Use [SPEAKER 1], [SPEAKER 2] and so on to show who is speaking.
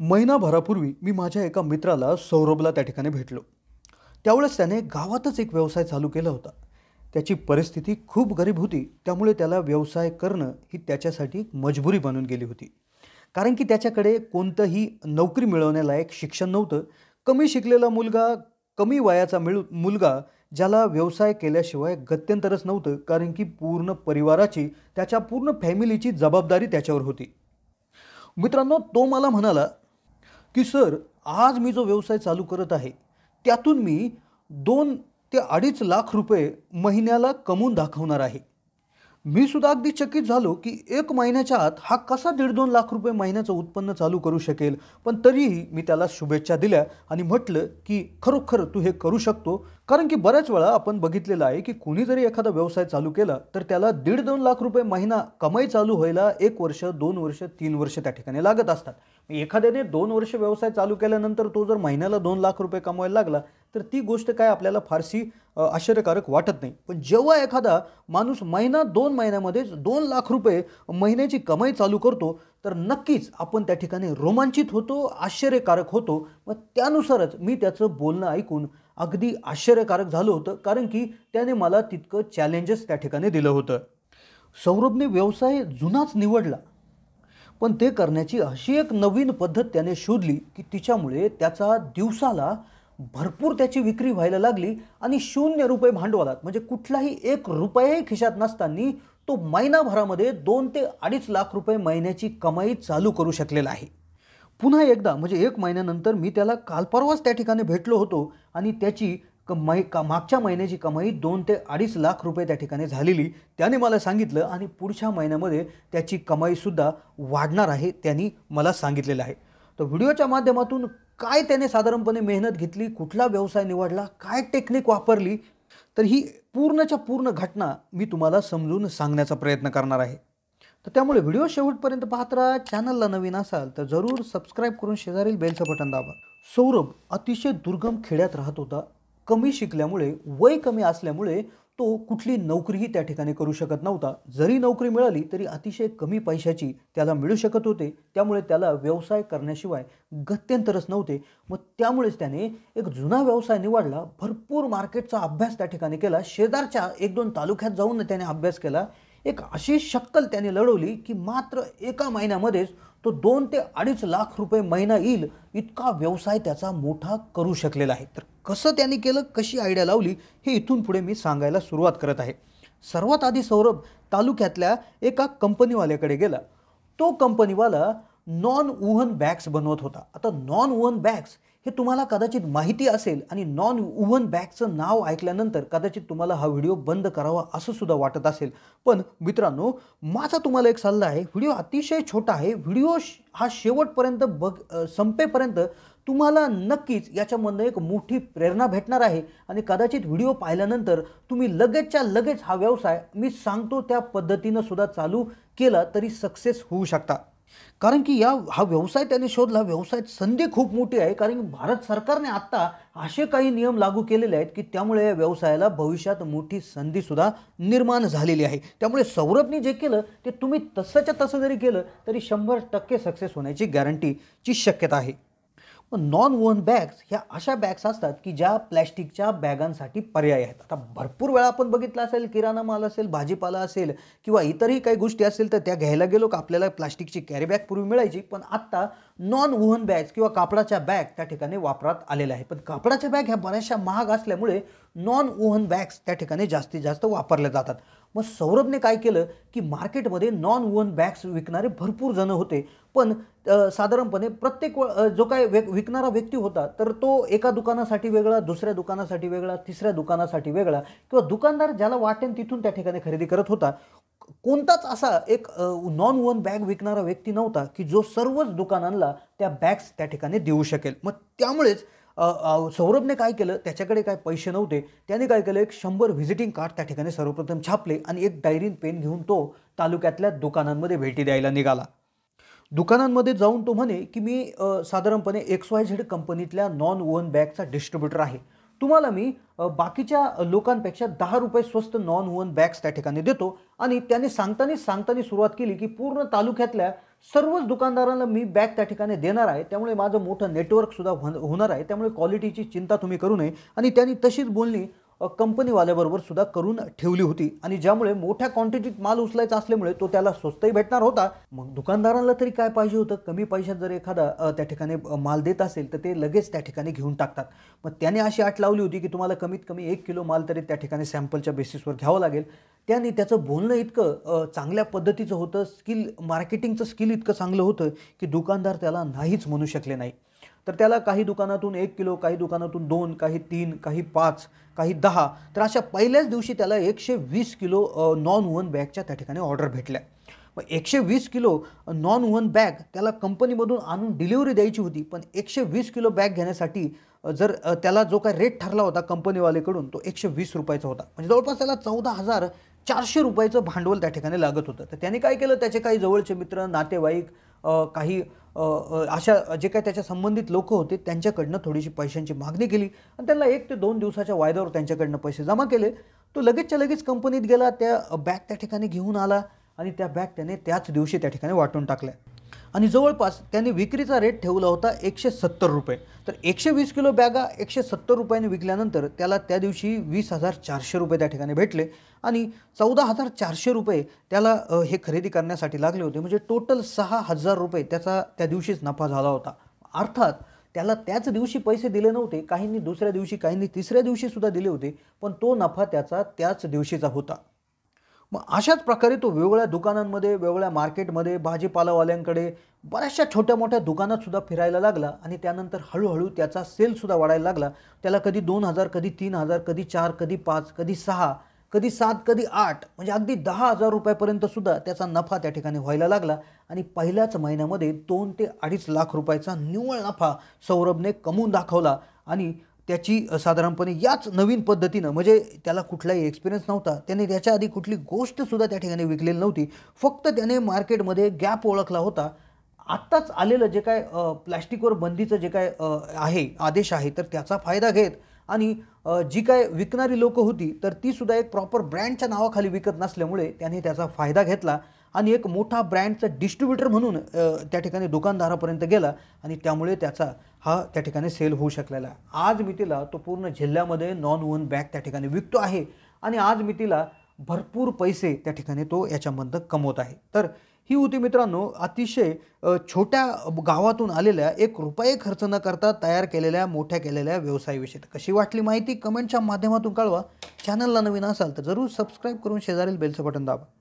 [SPEAKER 1] महिनाभरापूर्वी मी माझ्या एका मित्राला सौरभला त्या ठिकाणी भेटलो त्यावेळेस त्याने गावातच एक व्यवसाय चालू केला होता त्याची परिस्थिती खूप गरीब होती त्यामुळे त्याला व्यवसाय करणं ही त्याच्यासाठी मजबुरी बनून गेली होती कारण की त्याच्याकडे कोणतंही नोकरी मिळवण्यालायक शिक्षण नव्हतं कमी शिकलेला मुलगा कमी वयाचा मिळू मुलगा ज्याला व्यवसाय केल्याशिवाय गत्यंतरच नव्हतं कारण की पूर्ण परिवाराची त्याच्या पूर्ण फॅमिलीची जबाबदारी त्याच्यावर होती मित्रांनो तो मला म्हणाला की सर आज मी जो व्यवसाय चालू करत आहे त्यातून मी दोन ते अडीच लाख रुपये महिन्याला कमवून दाखवणार आहे मी सुद्धा अगदी चकित झालो की एक महिन्याच्या आत हा कसा दीड दोन लाख रुपये महिन्याचं उत्पन्न चालू करू शकेल पण तरीही मी त्याला शुभेच्छा दिल्या आणि म्हटलं की खरोखर तू हे करू शकतो कारण की बऱ्याच वेळा आपण बघितलेलं आहे की कुणी जरी एखादा व्यवसाय चालू केला तर त्याला दीड दोन लाख रुपये महिना कमाई चालू व्हायला एक वर्ष दोन वर्ष तीन वर्ष त्या ठिकाणी लागत असतात एखाद्याने दोन वर्ष व्यवसाय चालू केल्यानंतर तो जर महिन्याला दोन लाख रुपये कमवायला लागला तर ती गोष्ट काय आपल्याला फारशी आश्चर्यकारक वाटत नाही पण जेव्हा एखादा माणूस महिना दोन महिन्यामध्येच दोन लाख रुपये महिन्याची कमाई चालू करतो तर नक्कीच आपण त्या ठिकाणी रोमांचित होतो आश्चर्यकारक होतो मग त्यानुसारच मी त्याचं बोलणं ऐकून अगदी आश्चर्यकारक झालं होतं कारण की त्याने मला तितकं चॅलेंजेस त्या ठिकाणी दिलं होतं सौरभने व्यवसाय जुनाच निवडला पण ते करण्याची अशी एक नवीन पद्धत त्याने शोधली की तिच्यामुळे त्याचा दिवसाला भरपूर त्याची विक्री व्हायला लागली आणि शून्य रुपये भांडवलात म्हणजे कुठलाही एक रुपयाही खिशात नसताना तो महिनाभरामध्ये दोन ते अडीच लाख रुपये महिन्याची कमाई चालू करू शकलेला आहे पुन्हा एकदा म्हणजे एक महिन्यानंतर मी त्याला कालपरवाच त्या ठिकाणी भेटलो होतो आणि त्याची कमाई का मागच्या महिन्याची कमाई दोन ते अडीच लाख रुपये त्या ठिकाणी झालेली त्याने मला सांगितलं आणि पुढच्या महिन्यामध्ये त्याची कमाईसुद्धा वाढणार आहे त्यांनी मला सांगितलेलं आहे तर व्हिडिओच्या माध्यमातून काय त्याने साधारणपणे मेहनत घेतली कुठला व्यवसाय निवडला काय टेक्निक वापरली तर ही पूर्णच्या पूर्ण घटना मी तुम्हाला समजून सांगण्याचा प्रयत्न करणार आहे तर त्यामुळे व्हिडिओ शेवटपर्यंत पाहत राहा चॅनलला नवीन असाल तर जरूर सबस्क्राईब करून शेजारील बेलचं बटन दाबा सौरभ अतिशय दुर्गम खेड्यात राहत होता कमी शिकल्यामुळे वय कमी असल्यामुळे तो कुठली नोकरीही त्या ठिकाणी करू शकत नव्हता जरी नोकरी मिळाली तरी अतिशय कमी पैशाची त्याला मिळू शकत होते त्यामुळे त्याला व्यवसाय करण्याशिवाय गत्यंतरच नव्हते मग त्यामुळेच त्याने एक जुना व्यवसाय निवडला भरपूर मार्केटचा अभ्यास त्या ठिकाणी केला शेजारच्या एक दोन तालुक्यात जाऊन त्याने अभ्यास केला एक अशी शक्कल त्याने लढवली की मात्र एका महिन्यामध्येच तो दोन ते अडीच लाख रुपये महिना येईल इतका व्यवसाय त्याचा मोठा करू शकलेला आहे तर कसं त्यांनी केलं कशी आयडिया लावली हे इथून पुढे मी सांगायला सुरुवात करत आहे सर्वात आधी सौरभ तालुक्यातल्या एका कंपनीवाल्याकडे गेला तो कंपनीवाला नॉन वुहन बॅग्स बनवत होता आता नॉन वुहन बॅग्स हे तुम्हाला कदाचित माहिती असेल आणि नॉन वुवन बॅगचं नाव ऐकल्यानंतर कदाचित तुम्हाला हा व्हिडिओ बंद करावा असं सुद्धा वाटत असेल पण मित्रांनो माझा तुम्हाला एक सल्ला आहे व्हिडिओ अतिशय छोटा आहे व्हिडिओ हा शेवटपर्यंत बघ संपेपर्यंत तुम्हाला नक्कीच याच्यामधनं एक मोठी प्रेरणा भेटणार आहे आणि कदाचित व्हिडिओ पाहिल्यानंतर तुम्ही लगेचच्या लगेच हा व्यवसाय मी सांगतो त्या पद्धतीनं सुद्धा चालू केला तरी सक्सेस होऊ शकता कारण की या हा व्यवसाय त्यांनी शोधला व्यवसायात संधी खूप मोठी आहे कारण भारत सरकारने आत्ता असे काही नियम लागू केलेले आहेत की त्यामुळे या व्यवसायाला भविष्यात मोठी संधीसुद्धा निर्माण झालेली आहे त्यामुळे सौरभने जे केलं ते तुम्ही तसंच्या तसं जरी केलं तरी शंभर टक्के सक्सेस होण्याची गॅरंटीची शक्यता आहे नॉन वोन बॅग्स ह्या अशा बॅग्स असतात की ज्या प्लॅस्टिकच्या बॅगांसाठी पर्याय आहेत आता भरपूर वेळा आपण बघितलं असेल किराणा माल असेल भाजीपाला असेल किंवा इतरही काही गोष्टी असेल तर त्या घ्यायला गेलो का आपल्याला प्लास्टिकची बॅग पूर्वी मिळायची पण आत्ता नॉन वुहन बॅग्स किंवा कापडाच्या बॅग त्या ठिकाणी वापरात आलेल्या आहेत पण कापडाच्या बॅग ह्या बऱ्याचशा महाग असल्यामुळे नॉन वुहन बॅग्स त्या ठिकाणी जास्तीत जास्त वापरल्या जातात मग सौरभने काय केलं की मार्केटमध्ये नॉन वुवन बॅग्स विकणारे भरपूर जणं होते पण साधारणपणे प्रत्येक जो काय वे विकणारा व्यक्ती होता तर तो एका दुकानासाठी वेगळा दुसऱ्या दुकानासाठी वेगळा तिसऱ्या दुकानासाठी वेगळा किंवा दुकानदार ज्याला वाटेन तिथून त्या ठिकाणी खरेदी करत होता कोणताच असा एक नॉन वन बॅग विकणारा व्यक्ती नव्हता की जो सर्वच दुकानांना त्या बॅग्स त्या ठिकाणी देऊ शकेल मग त्यामुळेच सौरभने काय केलं त्याच्याकडे काय पैसे नव्हते त्याने काय केलं एक शंभर व्हिजिटिंग कार्ड त्या ठिकाणी सर्वप्रथम छापले आणि एक डायरीन पेन घेऊन तो तालुक्यातल्या दुकानांमध्ये भेटी द्यायला निघाला दुकानांमध्ये जाऊन तो म्हणे की मी साधारणपणे एक्स वाय झेड कंपनीतल्या नॉन वन बॅगचा डिस्ट्रीब्युटर आहे तुम्हाला मी बाकीच्या लोकांपेक्षा दहा रुपये स्वस्त नॉन वन बॅग्स त्या ठिकाणी देतो आणि त्याने सांगतानी सांगतानी सुरुवात केली की पूर्ण तालुक्यातल्या सर्वच दुकानदारांना मी बॅग त्या ठिकाणी देणार आहे त्यामुळे माझं मोठं नेटवर्कसुद्धा होणार आहे त्यामुळे क्वालिटीची चिंता तुम्ही करू नये आणि त्यांनी तशीच बोलणी कंपनीवाल्याबरोबर सुद्धा करून ठेवली होती आणि ज्यामुळे मोठ्या क्वांटिटीत माल उचलायचा असल्यामुळे तो त्याला स्वस्तही भेटणार होता मग दुकानदारांना तरी काय पाहिजे होतं कमी पैशात जर एखादा त्या ठिकाणी माल देत असेल तर ते लगेच त्या ठिकाणी घेऊन टाकतात मग त्याने अशी आट लावली होती की तुम्हाला कमीत कमी एक किलो माल तरी त्या ठिकाणी सॅम्पलच्या बेसिसवर घ्यावं लागेल त्याने त्याचं बोलणं इतकं चांगल्या पद्धतीचं होतं स्किल मार्केटिंगचं स्किल इतकं चांगलं होतं की दुकानदार त्याला नाहीच म्हणू शकले नाही तर त्याला काही दुकानातून एक किलो काही दुकानातून दोन काही तीन काही पाच काही दहा तर अशा पहिल्याच दिवशी त्याला एकशे वीस किलो नॉन वन बॅगच्या त्या ठिकाणी ऑर्डर भेटल्या मग एकशे वीस किलो नॉन वुवन बॅग त्याला कंपनीमधून आणून डिलिव्हरी द्यायची होती पण एकशे वीस किलो बॅग घेण्यासाठी जर त्याला जो काय रेट ठरला होता कंपनीवालेकडून तो एकशे वीस रुपयाचा होता म्हणजे जवळपास त्याला चौदा हजार चारशे रुपयाचं भांडवल त्या ठिकाणी लागत होतं तर त्याने काय केलं त्याचे काही जवळचे मित्र नातेवाईक काही अशा जे काही त्याच्या संबंधित लोक होते त्यांच्याकडनं थोडीशी पैशांची मागणी केली आणि त्यांना एक ते दोन दिवसाच्या वायद्यावर त्यांच्याकडनं पैसे जमा केले तो लगेचच्या लगेच कंपनीत गेला त्या बॅग त्या ठिकाणी घेऊन आला आणि त्या बॅग त्याने त्याच दिवशी त्या ठिकाणी वाटून टाकल्या आणि जवळपास त्यांनी विक्रीचा रेट ठेवला होता एकशे सत्तर रुपये तर एकशे वीस किलो बॅगा एकशे सत्तर रुपयाने विकल्यानंतर त्याला त्या दिवशी वीस हजार चारशे रुपये त्या ठिकाणी भेटले आणि चौदा हजार चारशे रुपये त्याला हे खरेदी करण्यासाठी लागले होते म्हणजे टोटल सहा हजार रुपये त्याचा त्या दिवशीच नफा झाला होता अर्थात त्याला त्याच दिवशी पैसे दिले नव्हते काहींनी दुसऱ्या दिवशी काहींनी तिसऱ्या दिवशीसुद्धा दिले होते पण तो नफा त्याचा त्याच दिवशीचा होता मग अशाच प्रकारे तो वेगवेगळ्या दुकानांमध्ये वेगवेगळ्या मार्केटमध्ये भाजीपालावाल्यांकडे बऱ्याचशा छोट्या मोठ्या दुकानातसुद्धा फिरायला लागला आणि त्यानंतर हळूहळू त्याचा सेलसुद्धा वाढायला लागला त्याला कधी दोन हजार कधी तीन हजार कधी चार कधी पाच कधी सहा कधी सात कधी आठ म्हणजे अगदी दहा हजार रुपयापर्यंतसुद्धा त्याचा नफा त्या ठिकाणी व्हायला लागला आणि पहिल्याच महिन्यामध्ये दोन ते अडीच लाख रुपयाचा निव्वळ नफा सौरभने कमवून दाखवला आणि त्याची साधारणपणे याच नवीन पद्धतीनं म्हणजे त्याला कुठलाही एक्सपिरियन्स नव्हता त्याने त्याच्या आधी कुठली गोष्टसुद्धा त्या ठिकाणी विकलेली नव्हती फक्त त्याने मार्केटमध्ये गॅप ओळखला होता आत्ताच आलेलं जे काय प्लॅस्टिकवर बंदीचं जे काय आहे आदेश आहे तर त्याचा फायदा घेत आणि जी काय विकणारी लोकं होती तर तीसुद्धा एक प्रॉपर ब्रँडच्या नावाखाली विकत नसल्यामुळे त्याने त्याचा फायदा घेतला आणि एक मोठा ब्रँडचा डिस्ट्रीब्युटर म्हणून त्या ठिकाणी दुकानदारापर्यंत गेला आणि त्यामुळे त्याचा हा त्या ठिकाणी सेल होऊ शकलेला आज मितीला तो पूर्ण जिल्ह्यामध्ये नॉन वन बॅग त्या ठिकाणी विकतो आहे आणि आज मितीला भरपूर पैसे त्या ठिकाणी तो याच्यामधनं कमवत आहे तर ही होती मित्रांनो अतिशय छोट्या गावातून आलेल्या एक रुपये खर्च न करता तयार केलेल्या मोठ्या केलेल्या व्यवसायाविषयी कशी वाटली माहिती कमेंटच्या माध्यमातून कळवा चॅनलला नवीन असाल तर जरूर सबस्क्राईब करून शेजारील बेलचं बटन दाबा